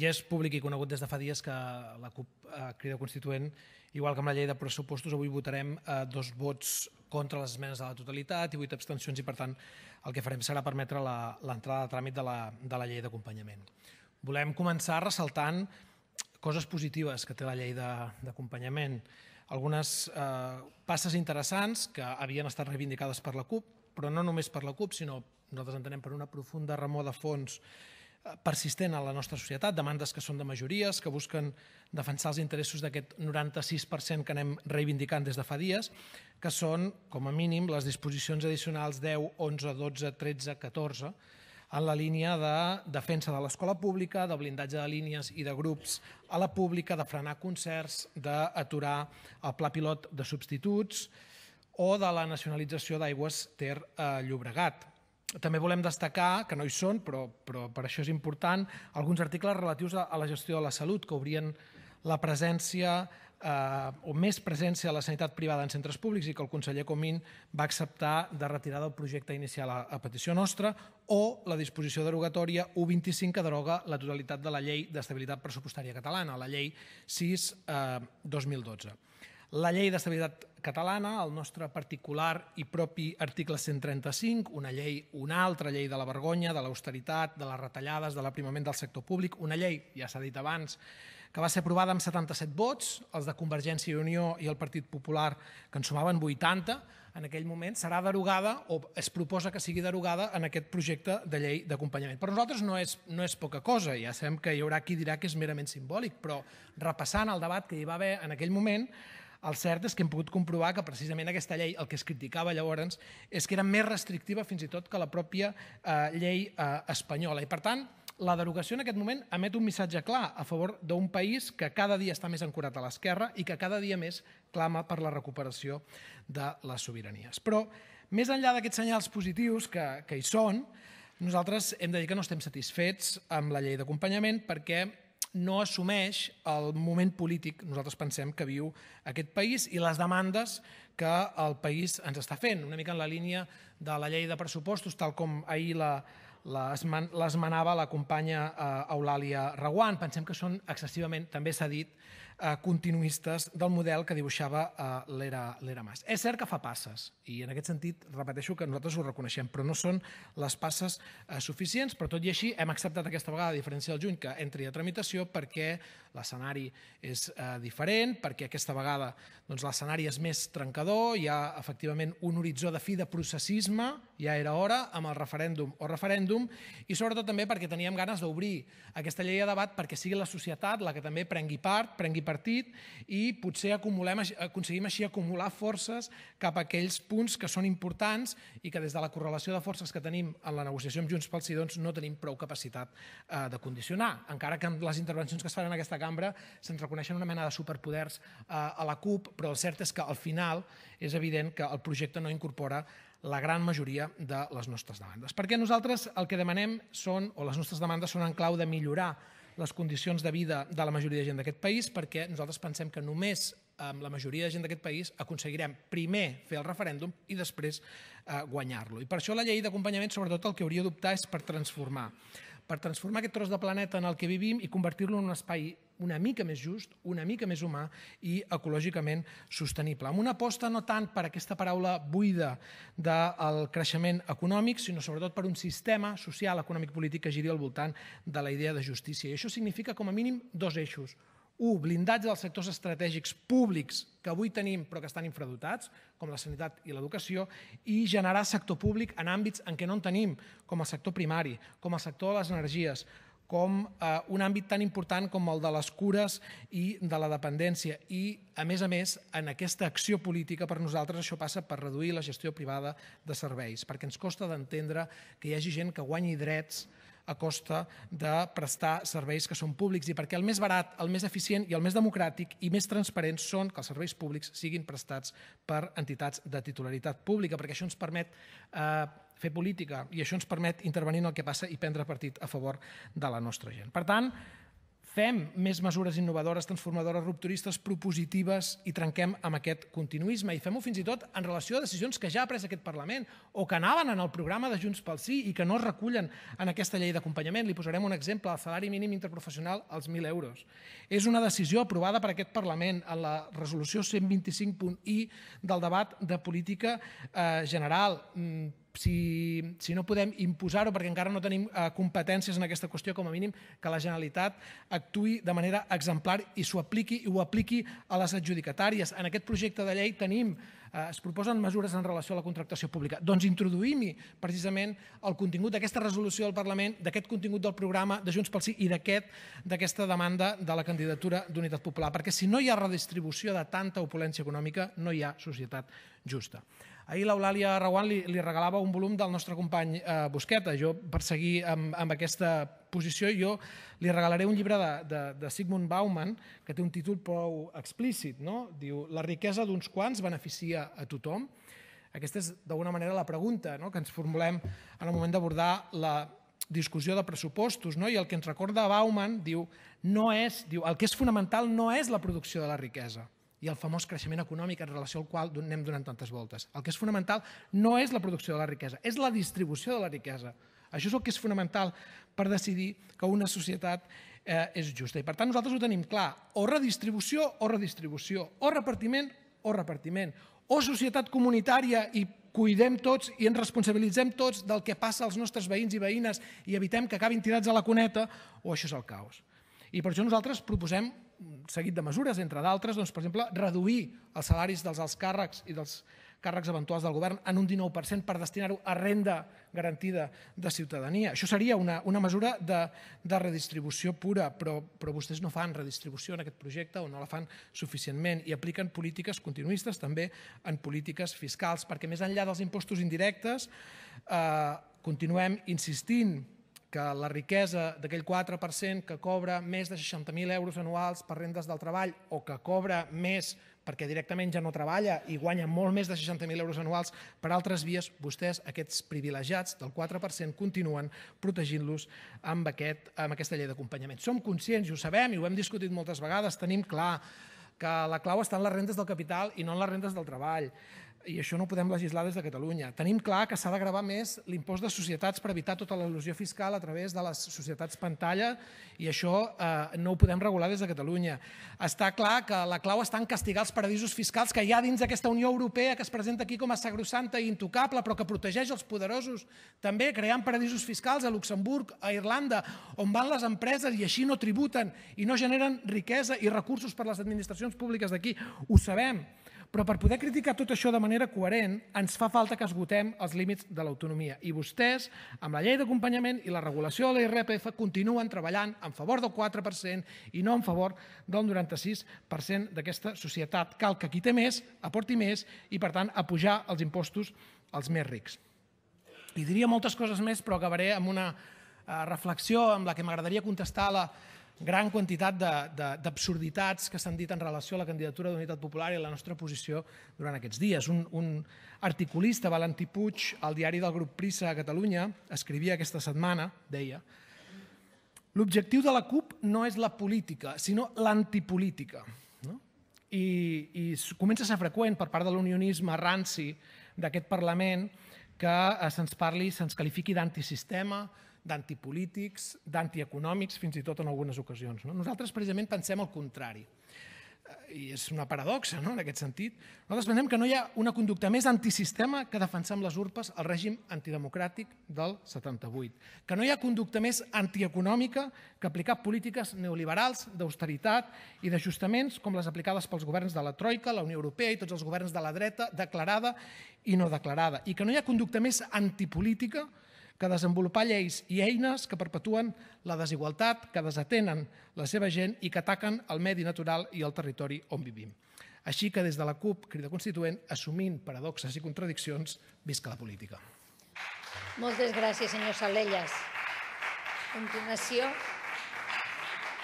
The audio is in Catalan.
ja és públic i conegut des de fa dies que la CUP eh, crida constituent, igual que amb la llei de pressupostos, avui votarem eh, dos vots contra les esmenes de la totalitat i vuit abstencions i, per tant, el que farem serà permetre l'entrada de tràmit de la, de la llei d'acompanyament. Volem començar ressaltant coses positives que té la llei d'acompanyament, algunes eh, passes interessants que havien estat reivindicades per la CUP, però no només per la CUP, sinó nosaltres entenem per una profunda remor de fons Eh, persistent a la nostra societat, demandes que són de majories, que busquen defensar els interessos d'aquest 96% que anem reivindicant des de fa dies, que són, com a mínim, les disposicions addicionals 10, 11, 12, 13, 14, en la línia de defensa de l'escola pública, de blindatge de línies i de grups a la pública, de frenar concerts, d'aturar el pla pilot de substituts o de la nacionalització d'aigües Ter-Llobregat. Eh, també volem destacar, que no hi són, però, però per això és important, alguns articles relatius a, a la gestió de la salut que obrien la presència eh, o més presència de la sanitat privada en centres públics i que el conseller Comín va acceptar de retirar del projecte inicial a, a petició nostra o la disposició derogatòria 1.25 que deroga la totalitat de la llei d'estabilitat pressupostària catalana, la llei 6-2012. Eh, la llei d'estabilitat catalana, el nostre particular i propi article 135, una llei, una altra llei de la vergonya, de l'austeritat, de les retallades, de l'aprimament del sector públic, una llei, ja s'ha dit abans, que va ser aprovada amb 77 vots, els de Convergència i Unió i el Partit Popular, que en sumaven 80, en aquell moment serà derogada o es proposa que sigui derogada en aquest projecte de llei d'acompanyament. Per nosaltres no és, no és poca cosa, ja sabem que hi haurà qui dirà que és merament simbòlic, però repassant el debat que hi va haver en aquell moment, el cert és que hem pogut comprovar comprovar que precisament aquesta llei el que es criticava llavors és que era més restrictiva fins i tot que la pròpia eh, llei eh, espanyola. I per tant, la derogació en aquest moment emet un missatge clar a favor d'un país que cada dia està més ancorat a l'esquerra i que cada dia més clama per la recuperació de les sobiranies. Però més enllà d'aquests senyals positius que, que hi són, nosaltres hem de dir que no estem satisfets amb la llei d'acompanyament perquè no assumeix el moment polític, nosaltres pensem, que viu aquest país i les demandes que el país ens està fent, una mica en la línia de la llei de pressupostos, tal com ahir la, l'esmanava la companya eh, Eulàlia Raguant. Pensem que són excessivament, també s'ha dit, Eh, continuistes del model que dibuixava eh, l'era Mas. És cert que fa passes, i en aquest sentit repeteixo que nosaltres ho reconeixem, però no són les passes eh, suficients, però tot i així hem acceptat aquesta vegada, a diferència del juny, que entri a tramitació perquè l'escenari és diferent, perquè aquesta vegada doncs, l'escenari és més trencador, hi ha efectivament un horitzó de fi de processisme, ja era hora, amb el referèndum o referèndum, i sobretot també perquè teníem ganes d'obrir aquesta llei de debat perquè sigui la societat la que també prengui part, prengui part partit i potser acumulem, aconseguim així acumular forces cap a aquells punts que són importants i que des de la correlació de forces que tenim en la negociació amb Junts pel Sí doncs, no tenim prou capacitat eh, de condicionar, encara que amb les intervencions que es faran en aquesta cambra se'ns reconeixen una mena de superpoders eh, a la CUP, però el cert és que al final és evident que el projecte no incorpora la gran majoria de les nostres demandes. Perquè nosaltres el que demanem són, o les nostres demandes són en clau de millorar les condicions de vida de la majoria de gent d'aquest país, perquè nosaltres pensem que només amb la majoria de gent d'aquest país aconseguirem primer fer el referèndum i després eh, guanyar-lo. I per això la llei d'acompanyament, sobretot, el que hauria d'optar és per transformar per transformar aquest tros de planeta en el que vivim i convertir-lo en un espai una mica més just, una mica més humà i ecològicament sostenible. Amb una aposta no tant per aquesta paraula buida del creixement econòmic, sinó sobretot per un sistema social, econòmic, polític que giri al voltant de la idea de justícia. I això significa com a mínim dos eixos. 1. blindatge dels sectors estratègics públics que avui tenim però que estan infradotats, com la sanitat i l'educació, i generar sector públic en àmbits en què no en tenim, com el sector primari, com el sector de les energies, com eh, un àmbit tan important com el de les cures i de la dependència. I, a més a més, en aquesta acció política, per nosaltres això passa per reduir la gestió privada de serveis, perquè ens costa d'entendre que hi hagi gent que guanyi drets eh, a costa de prestar serveis que són públics i perquè el més barat, el més eficient i el més democràtic i més transparent són que els serveis públics siguin prestats per entitats de titularitat pública, perquè això ens permet eh, fer política i això ens permet intervenir en el que passa i prendre partit a favor de la nostra gent. Per tant, Fem més mesures innovadores, transformadores, rupturistes, propositives i trenquem amb aquest continuisme. I fem-ho fins i tot en relació a decisions que ja ha pres aquest Parlament o que anaven en el programa de Junts pel Sí i que no es recullen en aquesta llei d'acompanyament. Li posarem un exemple, el salari mínim interprofessional als 1.000 euros. És una decisió aprovada per aquest Parlament en la resolució 125.i del debat de política eh, general. Mm, si, si no podem imposar-ho, perquè encara no tenim eh, competències en aquesta qüestió, com a mínim que la Generalitat actui de manera exemplar i s'ho apliqui i ho apliqui a les adjudicatàries. En aquest projecte de llei tenim, eh, es proposen mesures en relació a la contractació pública. Doncs introduïm-hi precisament el contingut d'aquesta resolució del Parlament, d'aquest contingut del programa de Junts pel Sí i d'aquesta aquest, demanda de la candidatura d'Unitat Popular, perquè si no hi ha redistribució de tanta opulència econòmica, no hi ha societat justa. Ahir l'Eulàlia Rauan li, li regalava un volum del nostre company eh, Busqueta. Jo, per seguir amb, amb aquesta posició, jo li regalaré un llibre de, de, de Sigmund Bauman que té un títol prou explícit. No? Diu «La riquesa d'uns quants beneficia a tothom». Aquesta és, d'alguna manera, la pregunta no? que ens formulem en el moment d'abordar la discussió de pressupostos. No? I el que ens recorda Bauman diu, no és, diu el que és fonamental no és la producció de la riquesa, i el famós creixement econòmic en relació al qual anem donant tantes voltes. El que és fonamental no és la producció de la riquesa, és la distribució de la riquesa. Això és el que és fonamental per decidir que una societat eh, és justa. I per tant nosaltres ho tenim clar, o redistribució o redistribució, o repartiment o repartiment, o societat comunitària i cuidem tots i ens responsabilitzem tots del que passa als nostres veïns i veïnes i evitem que acabin tirats a la cuneta, o això és el caos. I per això nosaltres proposem seguit de mesures, entre d'altres, doncs, per exemple, reduir els salaris dels alts càrrecs i dels càrrecs eventuals del govern en un 19% per destinar-ho a renda garantida de ciutadania. Això seria una, una mesura de, de redistribució pura, però, però vostès no fan redistribució en aquest projecte o no la fan suficientment i apliquen polítiques continuistes també en polítiques fiscals, perquè més enllà dels impostos indirectes eh, continuem insistint que la riquesa d'aquell 4% que cobra més de 60.000 euros anuals per rendes del treball o que cobra més perquè directament ja no treballa i guanya molt més de 60.000 euros anuals per altres vies, vostès, aquests privilegiats del 4%, continuen protegint-los amb, aquest, amb aquesta llei d'acompanyament. Som conscients, i ho sabem, i ho hem discutit moltes vegades, tenim clar que la clau està en les rendes del capital i no en les rendes del treball i això no ho podem legislar des de Catalunya. Tenim clar que s'ha de gravar més l'impost de societats per evitar tota l'elusió fiscal a través de les societats pantalla i això eh, no ho podem regular des de Catalunya. Està clar que la clau està en castigar els paradisos fiscals que hi ha dins d'aquesta Unió Europea que es presenta aquí com a sagrosanta i intocable però que protegeix els poderosos també creant paradisos fiscals a Luxemburg, a Irlanda, on van les empreses i així no tributen i no generen riquesa i recursos per les administracions públiques d'aquí. Ho sabem. Però per poder criticar tot això de manera coherent ens fa falta que esgotem els límits de l'autonomia i vostès, amb la llei d'acompanyament i la regulació de l'IRPF, continuen treballant en favor del 4% i no en favor del 96% d'aquesta societat. Cal que qui té més aporti més i, per tant, a pujar els impostos als més rics. I diria moltes coses més, però acabaré amb una eh, reflexió amb la que m'agradaria contestar a la gran quantitat d'absurditats que s'han dit en relació a la candidatura d'Unitat Popular i a la nostra posició durant aquests dies. Un, un articulista, Valentí Puig, al diari del grup Prisa a Catalunya, escrivia aquesta setmana, deia, l'objectiu de la CUP no és la política, sinó l'antipolítica. No? I, I comença a ser freqüent per part de l'unionisme ranci d'aquest Parlament que eh, se'ns parli, se'ns qualifiqui d'antisistema, d'antipolítics, d'antieconòmics, fins i tot en algunes ocasions. No? Nosaltres precisament pensem el contrari. Eh, I és una paradoxa, no?, en aquest sentit. Nosaltres pensem que no hi ha una conducta més antisistema que defensar amb les urpes el règim antidemocràtic del 78. Que no hi ha conducta més antieconòmica que aplicar polítiques neoliberals d'austeritat i d'ajustaments com les aplicades pels governs de la Troika, la Unió Europea i tots els governs de la dreta, declarada i no declarada. I que no hi ha conducta més antipolítica que que desenvolupar lleis i eines que perpetuen la desigualtat, que desatenen la seva gent i que ataquen el medi natural i el territori on vivim. Així que des de la CUP, crida constituent, assumint paradoxes i contradiccions, visca la política. Moltes gràcies, senyor Salelles. A continuació,